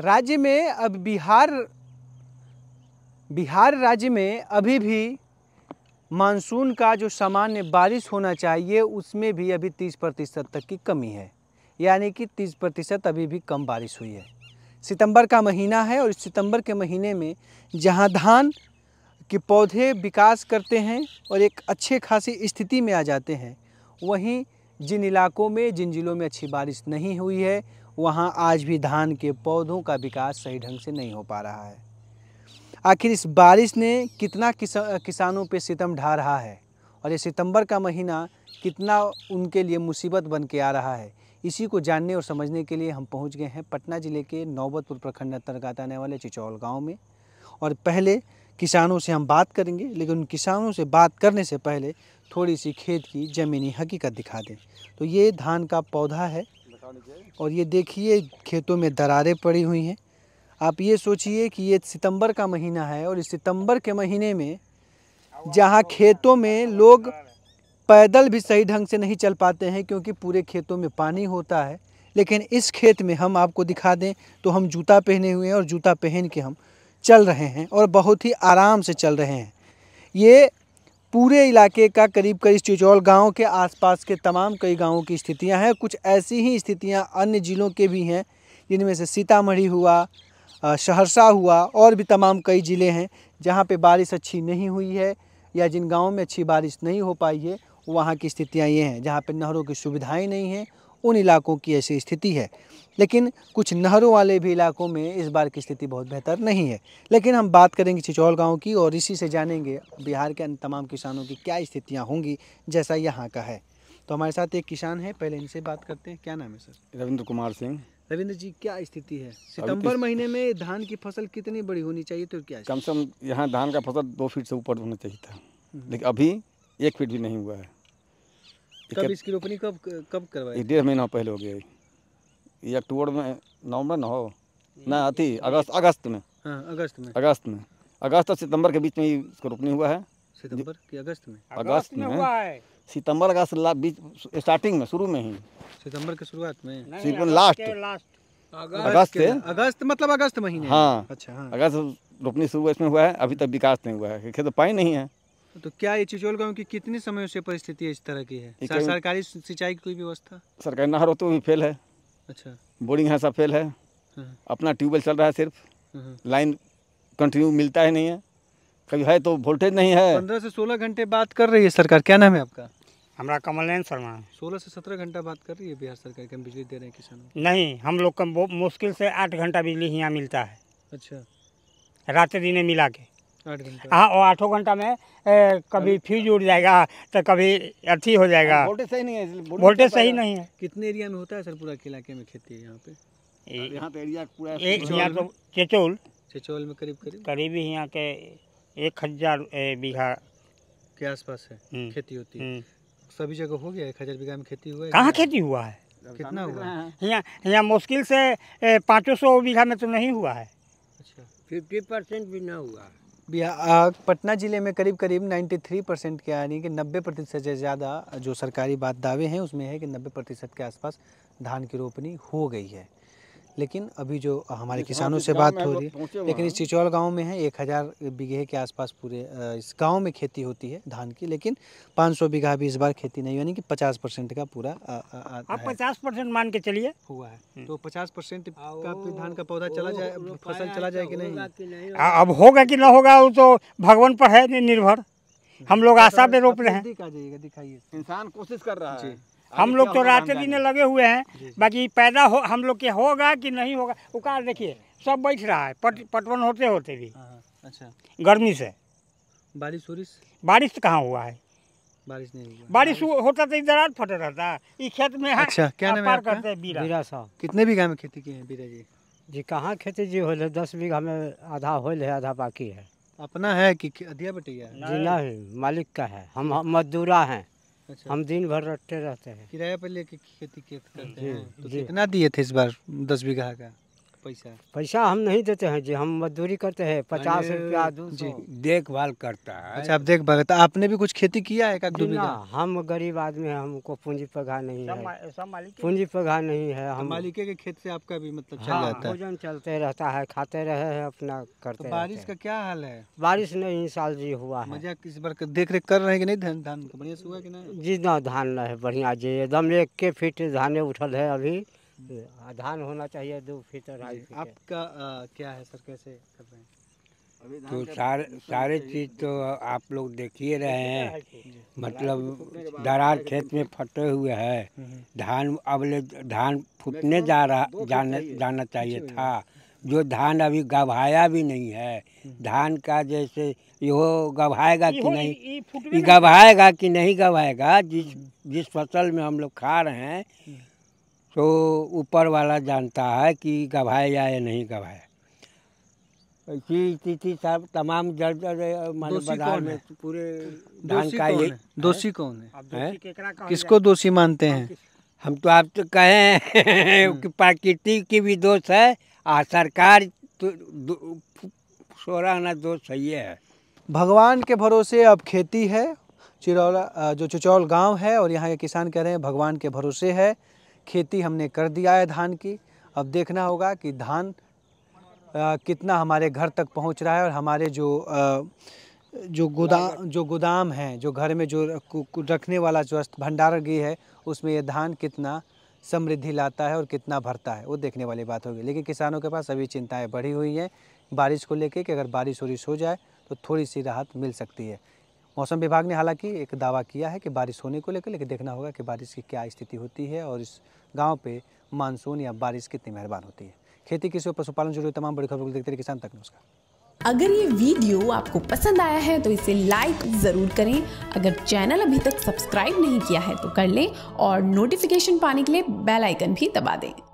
राज्य में अब बिहार बिहार राज्य में अभी भी मानसून का जो सामान्य बारिश होना चाहिए उसमें भी अभी 30 प्रतिशत तक की कमी है यानी कि 30 प्रतिशत अभी भी कम बारिश हुई है सितंबर का महीना है और सितंबर के महीने में जहां धान के पौधे विकास करते हैं और एक अच्छे खासी स्थिति में आ जाते हैं वहीं जिन इलाकों में जिन ज़िलों में अच्छी बारिश नहीं हुई है वहाँ आज भी धान के पौधों का विकास सही ढंग से नहीं हो पा रहा है आखिर इस बारिश ने कितना किसा, किसानों पे सितम ढा रहा है और ये सितंबर का महीना कितना उनके लिए मुसीबत बन के आ रहा है इसी को जानने और समझने के लिए हम पहुंच गए हैं पटना ज़िले के नौबतपुर प्रखंड अंतर्गत आने वाले चिचौल गांव में और पहले किसानों से हम बात करेंगे लेकिन उन किसानों से बात करने से पहले थोड़ी सी खेत की ज़मीनी हकीकत दिखा दें तो ये धान का पौधा है और ये देखिए खेतों में दरारें पड़ी हुई हैं आप ये सोचिए कि ये सितंबर का महीना है और इस सितंबर के महीने में जहाँ खेतों में लोग पैदल भी सही ढंग से नहीं चल पाते हैं क्योंकि पूरे खेतों में पानी होता है लेकिन इस खेत में हम आपको दिखा दें तो हम जूता पहने हुए हैं और जूता पहन के हम चल रहे हैं और बहुत ही आराम से चल रहे हैं ये पूरे इलाके का करीब करीब चिचौल गांव के आसपास के तमाम कई गांवों की स्थितियां हैं कुछ ऐसी ही स्थितियां अन्य ज़िलों के भी हैं जिनमें से सीतामढ़ी हुआ सहरसा हुआ और भी तमाम कई ज़िले हैं जहां पे बारिश अच्छी नहीं हुई है या जिन गाँव में अच्छी बारिश नहीं हो पाई है वहाँ की स्थितियाँ ये हैं जहाँ पर नहरों की सुविधाएँ नहीं हैं उन इलाकों की ऐसी स्थिति है लेकिन कुछ नहरों वाले भी इलाकों में इस बार की स्थिति बहुत बेहतर नहीं है लेकिन हम बात करेंगे चिचौल गांव की और इसी से जानेंगे बिहार के अन्य तमाम किसानों की क्या स्थितियाँ होंगी जैसा यहाँ का है तो हमारे साथ एक किसान है पहले इनसे बात करते हैं क्या नाम है सर रविंद्र कुमार सिंह रविंद्र जी क्या स्थिति है सितम्बर महीने में धान की फसल कितनी बड़ी होनी चाहिए तो क्या कम से कम यहाँ धान का फसल दो फीट से ऊपर होना चाहिए था हम्म। लेकिन अभी एक फीट भी नहीं हुआ है तो कब इसकी रोपनी कब कब करवाई डेढ़ महीना पहले हो गया ये अक्टूबर में नवंबर ना हो ना हम्म। अति अगस्त अगस्त में हाँ, अगस्त में अगस्त में अगस्त और सितंबर के बीच में ही इसको रोपनी हुआ है सितंबर की अगस्त में अगस्त में सितंबर अगस्त बीच स्टार्टिंग में शुरू में ही सितंबर के शुरुआत में सितंबर लास्ट लास्ट अगस्त अगस्त मतलब अगस्त महीने हाँ अच्छा हाँ अगस्त रोपनी शुरू इसमें हुआ है अभी तक विकास नहीं हुआ है खेत तो पानी नहीं है तो क्या ये चिचोल गाँव की कितने समय से परिस्थिति इस तरह की है सर, सरकारी सिंचाई की कोई व्यवस्था सरकारी नहरों तो भी फेल है अच्छा बोरिंग यहाँ सब फेल है हाँ। अपना ट्यूबवेल चल रहा है सिर्फ हाँ, हाँ। लाइन कंटिन्यू मिलता ही नहीं है कभी है तो वोल्टेज नहीं है पंद्रह से सोलह घंटे बात कर रही है सरकार क्या नाम है आपका हमारा कमल नयन शर्मा सोलह से सत्रह घंटा बात कर रही है बिहार सरकार की हम बिजली दे रहे हैं किसानों नहीं हम लोग का मुश्किल से आठ घंटा बिजली यहाँ मिलता है अच्छा रात दिन मिला के हाँ और आठों घंटा में ए, कभी फ्यूज उड़ जाएगा तो कभी अर्थी हो जाएगा वोल्टेज सही नहीं है वोल्टेज सही नहीं है कितने एरिया में होता है सर पूरा इलाके में खेती यहाँ पे यहाँ पे एरिया पूरा यहाँ तो चेचोल चेचोल में करीब करीब करीब ही यहाँ के एक हजार बीघा के आसपास है हम्म। खेती होती है हम्म। सभी जगह हो गया एक हजार बीघा में खेती हुआ है कहाँ खेती हुआ है कितना हुआ यहाँ यहाँ मुश्किल से पाँचों सौ बीघा में तो नहीं हुआ है अच्छा फिफ्टी परसेंट भी ना हुआ है बिहार पटना ज़िले में करीब करीब 93 परसेंट के यानी कि 90 प्रतिशत से ज़्यादा जो सरकारी बात दावे हैं उसमें है कि 90 प्रतिशत के आसपास धान की रोपनी हो गई है लेकिन अभी जो हमारे किसानों से बात हो रही है लेकिन इस चिचौल गांव में है एक हज़ार बीघे के आसपास पूरे इस गांव में खेती होती है धान की लेकिन 500 बीघा भी इस बार खेती नहीं यानी कि 50 परसेंट का पूरा आप 50 परसेंट मान के चलिए हुआ है हम्म। तो 50 परसेंट का धान का पौधा चला जाए फसल चला जाए तो कि नहीं अब होगा कि ना होगा वो तो भगवान पर है निर्भर हम लोग आशा में रोप रहे हैं दिखाइए इंसान कोशिश कर रहा है हम लोग तो रात दिन लगे हुए हैं बाकी पैदा हो हम लोग के होगा कि नहीं होगा उकार देखिए सब बैठ रहा है पट पटवन होते होते भी हाँ, हाँ, अच्छा गर्मी से बारिश वरिश बारिश तो कहाँ हुआ है बारिश नहीं बारिश होता तो दरार फटे रहता है इस खेत में अच्छा क्या नाम करते हैं बीरा साहब कितने बीघा में खेती किए हैं बीरा जी जी कहाँ खेती जी होल है दस बीघा में आधा होल है आधा बाकी है अपना है कि अधिया बटिया जी नहीं मालिक का है हम मजदूरा हैं अच्छा। हम दिन भर रटते रहते हैं किराया पर लेके खेती करते हैं तो कितना दिए थे इस बार दस बीघा का पैसा पैसा हम नहीं देते हैं जी हम मजदूरी करते हैं पचास रुपया देखभाल करता है अच्छा आप देखभाल करता आपने भी कुछ खेती किया है का ना, हम गरीब आदमी है हमको पूंजी पगा नहीं है पूंजी पगा नहीं है हम मालिके के खेत से आपका भी मतलब हाँ, भोजन चलते रहता है खाते रहे है अपना करते तो बारिश का क्या हाल है बारिश नहीं साल जी हुआ है मजा किस बार देख रेख कर रहे हैं कि नहीं धान बढ़िया जी ना धान है बढ़िया जी एकदम एक के फीट धाने उठल है अभी तो धान होना चाहिए दो फीट आपका आ, क्या है सर कैसे कर रहे हैं तो सारे सारे चीज़ तो, तो आप लोग देख ही रहे हैं मतलब दरार खेत में फटे हुए है हम्म, हम्म। धान अबले धान फूटने जा रहा जाने जाना चाहिए था जो धान अभी गवाया भी नहीं है हम्म। धान का जैसे यो गवाएगा कि नहीं गवाएगा कि नहीं गवाएगा जिस जिस फसल में हम लोग खा रहे हैं तो ऊपर वाला जानता है कि गवाए या नहीं गवाए ऐसी स्थिति सब तमाम जड़ जल बाजार में पूरे धान का ये दोषी कौन है किसको दोषी मानते हाँ, हैं हम तो आप तो कहें हम्म। कि प्रकृति की भी दोष है और सरकार तो ना दोष सही है भगवान के भरोसे अब खेती है चिरौला जो चुचौल गांव है और यहाँ के किसान कह रहे हैं भगवान के भरोसे है खेती हमने कर दिया है धान की अब देखना होगा कि धान आ, कितना हमारे घर तक पहुंच रहा है और हमारे जो आ, जो गोदाम जो गोदाम है जो घर में जो रखने वाला जो भंडार गृह है उसमें ये धान कितना समृद्धि लाता है और कितना भरता है वो देखने वाली बात होगी लेकिन किसानों के पास अभी चिंताएं बढ़ी हुई हैं बारिश को लेके कि अगर बारिश वरिश हो जाए तो थोड़ी सी राहत मिल सकती है मौसम विभाग ने हालांकि एक दावा किया है कि बारिश होने को लेकर लेकिन देखना होगा कि बारिश की क्या स्थिति होती है और इस गाँव पे मानसून या बारिश कितनी मेहरबान होती है खेती किसी और पशुपालन जुड़ी तमाम बड़ी खबरों को देखते रहे किसान तक नमस्कार अगर ये वीडियो आपको पसंद आया है तो इसे लाइक ज़रूर करें अगर चैनल अभी तक सब्सक्राइब नहीं किया है तो कर लें और नोटिफिकेशन पाने के लिए बेल आइकन भी दबा दें